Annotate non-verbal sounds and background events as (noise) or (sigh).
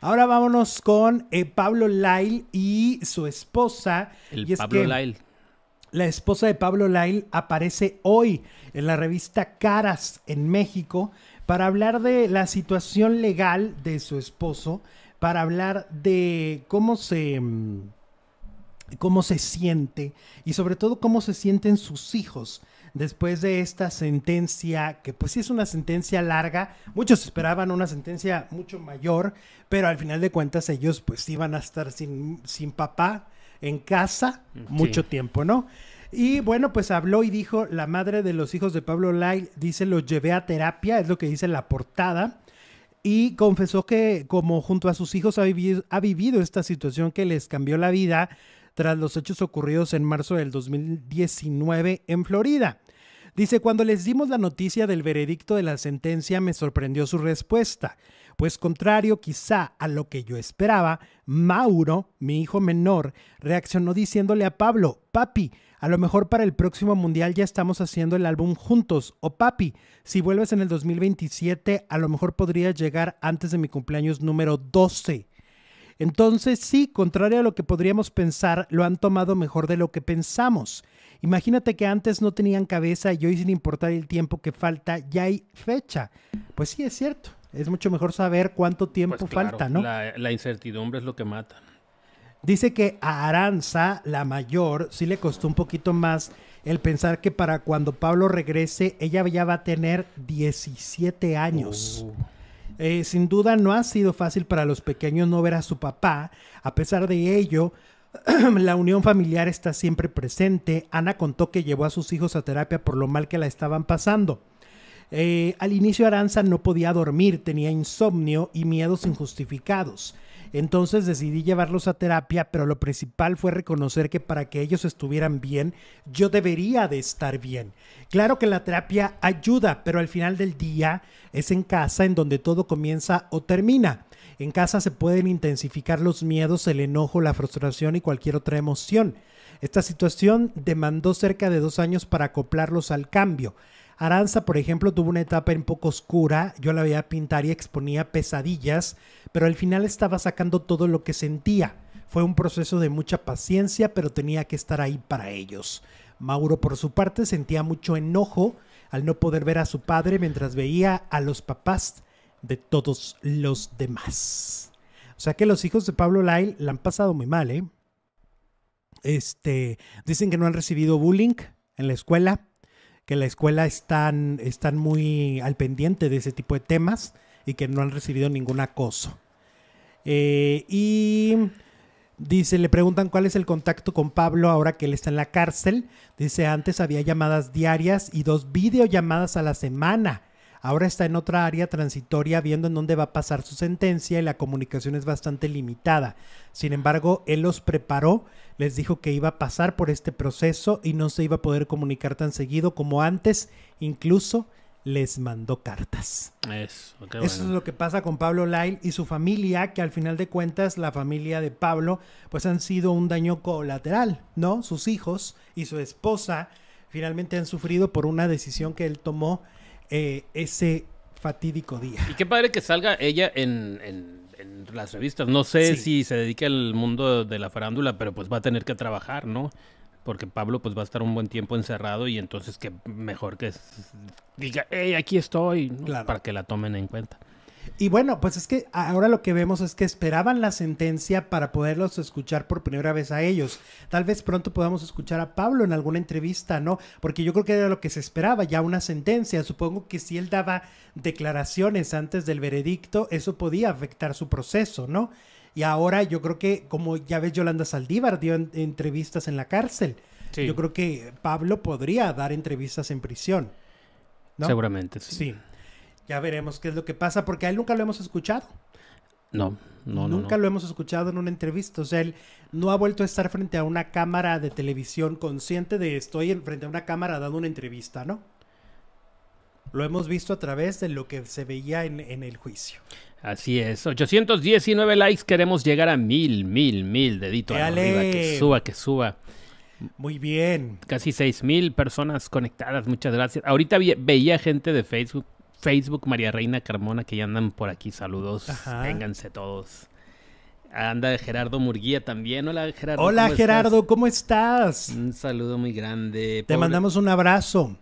Ahora vámonos con eh, Pablo Lail y su esposa. El Pablo Lail. La esposa de Pablo Lail aparece hoy en la revista Caras en México para hablar de la situación legal de su esposo, para hablar de cómo se mm, cómo se siente y sobre todo cómo se sienten sus hijos después de esta sentencia, que pues sí es una sentencia larga, muchos esperaban una sentencia mucho mayor, pero al final de cuentas ellos pues iban a estar sin, papá en casa mm, mucho tiempo, ¿no? Y bueno, pues habló y dijo, la madre de los hijos de Pablo Lyle dice, los llevé a terapia, es lo que dice la portada y confesó que como junto a sus hijos ha vivido, ha vivido, esta situación que les cambió la vida tras los hechos ocurridos en marzo del 2019 en Florida. Dice, cuando les dimos la noticia del veredicto de la sentencia me sorprendió su respuesta, pues contrario quizá a lo que yo esperaba, Mauro, mi hijo menor, reaccionó diciéndole a Pablo, papi, a lo mejor para el próximo mundial ya estamos haciendo el álbum juntos. O papi, si vuelves en el 2027, a lo mejor podrías llegar antes de mi cumpleaños número 12. Entonces sí, contrario a lo que podríamos pensar, lo han tomado mejor de lo que pensamos. Imagínate que antes no tenían cabeza y hoy sin importar el tiempo que falta, ya hay fecha. Pues sí, es cierto. Es mucho mejor saber cuánto tiempo pues falta, ¿no? La, incertidumbre es lo que mata. Dice que a Aranza, la mayor, sí le costó un poquito más el pensar que para cuando Pablo regrese, ella ya va a tener 17 años. Uh. Eh, sin duda no ha sido fácil para los pequeños no ver a su papá. A pesar de ello, (clears throat) la unión familiar está siempre presente. Ana contó que llevó a sus hijos a terapia por lo mal que la estaban pasando. Eh, al inicio Aranza no podía dormir, tenía insomnio y miedos injustificados. Entonces decidí llevarlos a terapia, pero lo principal fue reconocer que para que ellos estuvieran bien, yo debería de estar bien. Claro que la terapia ayuda, pero al final del día es en casa en donde todo comienza o termina. En casa se pueden intensificar los miedos, el enojo, la frustración y cualquier otra emoción. Esta situación demandó cerca de dos años para acoplarlos al cambio. Aranza, por ejemplo, tuvo una etapa un poco oscura, yo la veía pintar y exponía pesadillas, pero al final estaba sacando todo lo que sentía. Fue un proceso de mucha paciencia, pero tenía que estar ahí para ellos. Mauro, por su parte, sentía mucho enojo al no poder ver a su padre mientras veía a los papás de todos los demás. O sea que los hijos de Pablo Lyle la han pasado muy mal, ¿eh? Este, dicen que no han recibido bullying en la escuela, que la escuela están, están muy al pendiente de ese tipo de temas y que no han recibido ningún acoso. Eh, y dice, le preguntan cuál es el contacto con Pablo ahora que él está en la cárcel. Dice, antes había llamadas diarias y dos videollamadas a la semana. Ahora está en otra área transitoria viendo en dónde va a pasar su sentencia y la comunicación es bastante limitada. Sin embargo, él los preparó, les dijo que iba a pasar por este proceso y no se iba a poder comunicar tan seguido como antes, incluso les mandó cartas. Eso, es lo que pasa con Pablo Lyle y su familia, que al final de cuentas la familia de Pablo, pues han sido un daño colateral, ¿no? Sus hijos y su esposa finalmente han sufrido por una decisión que él tomó eh, ese fatídico día. Y qué padre que salga ella en, las revistas. No sé si se dedica al mundo de la farándula, pero pues va a tener que trabajar, ¿no? Porque Pablo pues va a estar un buen tiempo encerrado y entonces qué mejor que diga, hey, aquí estoy, para que la tomen en cuenta. Y bueno, pues es que ahora lo que vemos es que esperaban la sentencia para poderlos escuchar por primera vez a ellos. Tal vez pronto podamos escuchar a Pablo en alguna entrevista, ¿no? Porque yo creo que era lo que se esperaba, ya una sentencia. Supongo que si él daba declaraciones antes del veredicto, eso podía afectar su proceso, ¿no? Y ahora yo creo que, como ya ves, Yolanda Saldívar dio entrevistas en la cárcel. Yo creo que Pablo podría dar entrevistas en prisión. Seguramente, Sí. Ya veremos qué es lo que pasa, porque a él nunca lo hemos escuchado. No, no, no. Nunca lo hemos escuchado en una entrevista. O sea, él no ha vuelto a estar frente a una cámara de televisión consciente de estoy frente a una cámara dando una entrevista, ¿no? Lo hemos visto a través de lo que se veía en, en el juicio. Así es, 819 likes, queremos llegar a mil, mil, mil, dedito arriba, que suba, que suba. Muy bien. Casi seis mil personas conectadas, muchas gracias. Ahorita veía gente de Facebook Facebook, María Reina Carmona, que ya andan por aquí. Saludos. Vénganse todos. Anda Gerardo Murguía también. Hola Gerardo. Hola ¿cómo Gerardo, estás? ¿cómo estás? Un saludo muy grande. Te mandamos un abrazo.